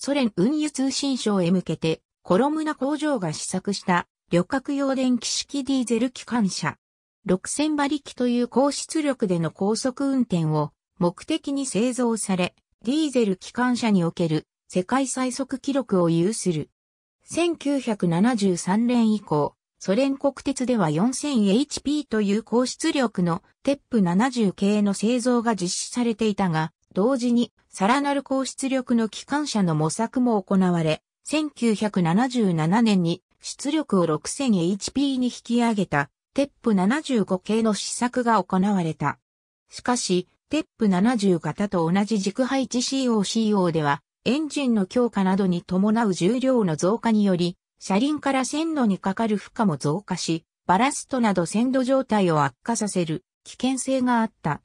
ソ連運輸通信省へ向けて、コロムナ工場が試作した旅客用電気式ディーゼル機関車。6000馬力という高出力での高速運転を目的に製造され、ディーゼル機関車における世界最速記録を有する。1973年以降、ソ連国鉄では 4000HP という高出力のテップ70系の製造が実施されていたが、同時に、さらなる高出力の機関車の模索も行われ、1977年に出力を 6000HP に引き上げた、テップ75系の試作が行われた。しかし、テップ70型と同じ軸配置 COCO では、エンジンの強化などに伴う重量の増加により、車輪から線路にかかる負荷も増加し、バラストなど鮮度状態を悪化させる危険性があった。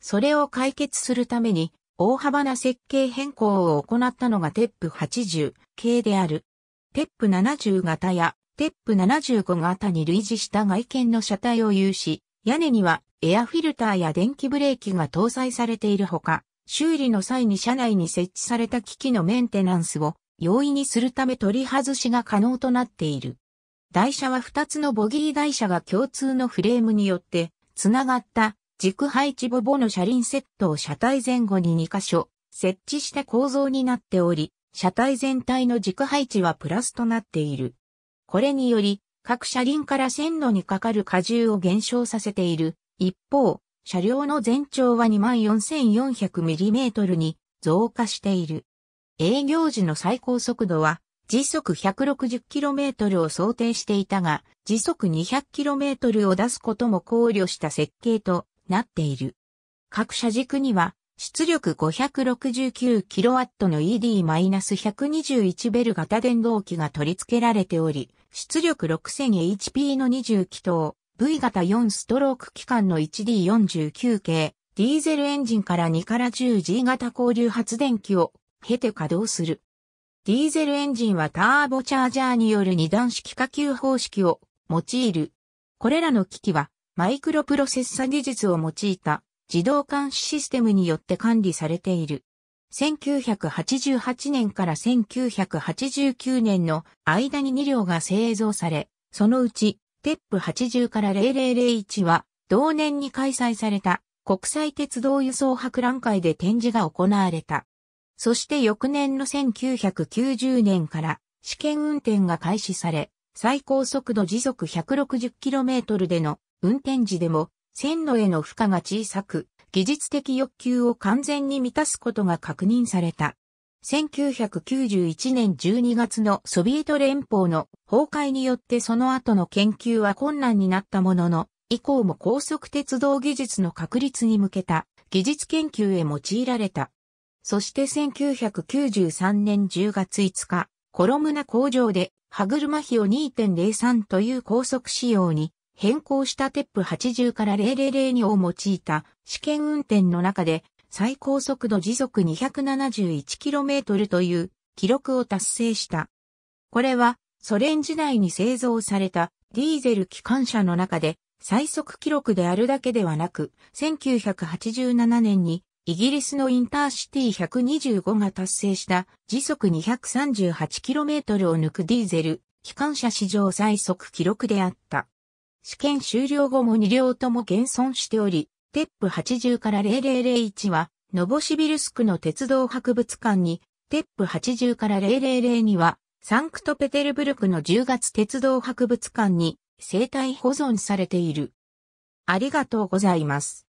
それを解決するために、大幅な設計変更を行ったのがテップ80系である。テップ70型やテップ75型に類似した外見の車体を有し、屋根にはエアフィルターや電気ブレーキが搭載されているほか、修理の際に車内に設置された機器のメンテナンスを容易にするため取り外しが可能となっている。台車は2つのボギー台車が共通のフレームによってつながった軸配置ボボの車輪セットを車体前後に2箇所設置した構造になっており、車体全体の軸配置はプラスとなっている。これにより、各車輪から線路にかかる荷重を減少させている。一方、車両の全長は 24,400mm に増加している。営業時の最高速度は時速 160km を想定していたが、時速 200km を出すことも考慮した設計となっている。各車軸には出力 569kW の ED-121 ベル型電動機が取り付けられており、出力 6000HP の20気筒、V 型4ストローク機関の 1D49 系、ディーゼルエンジンから2から 10G 型交流発電機を経て稼働する。ディーゼルエンジンはターボチャージャーによる二段式下級方式を用いる。これらの機器はマイクロプロセッサ技術を用いた自動監視システムによって管理されている。1988年から1989年の間に2両が製造され、そのうちテップ8 0から0001は同年に開催された国際鉄道輸送博覧会で展示が行われた。そして翌年の1990年から試験運転が開始され、最高速度時速 160km での運転時でも線路への負荷が小さく、技術的欲求を完全に満たすことが確認された。1991年12月のソビエト連邦の崩壊によってその後の研究は困難になったものの、以降も高速鉄道技術の確立に向けた技術研究へ用いられた。そして1993年10月5日、コロムナ工場で歯車比を2.03という高速仕様に変更したテップ80から0002を用いた試験運転の中で最高速度時速 271km という記録を達成した。これはソ連時代に製造されたディーゼル機関車の中で最速記録であるだけではなく、1987年にイギリスのインターシティ125が達成した時速 238km を抜くディーゼル機関車史上最速記録であった。試験終了後も2両とも現存しており、テップ80から0001は、ノボシビルスクの鉄道博物館に、テップ80から0002は、サンクトペテルブルクの10月鉄道博物館に、生体保存されている。ありがとうございます。